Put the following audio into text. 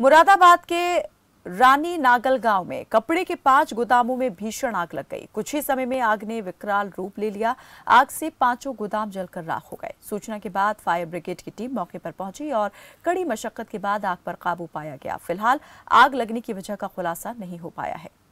मुरादाबाद के रानी नागल गांव में कपड़े के पांच गोदामों में भीषण आग लग गई कुछ ही समय में आग ने विकराल रूप ले लिया आग से पांचों गोदाम जलकर राख हो गए सूचना के बाद फायर ब्रिगेड की टीम मौके पर पहुंची और कड़ी मशक्कत के बाद आग पर काबू पाया गया फिलहाल आग लगने की वजह का खुलासा नहीं हो पाया है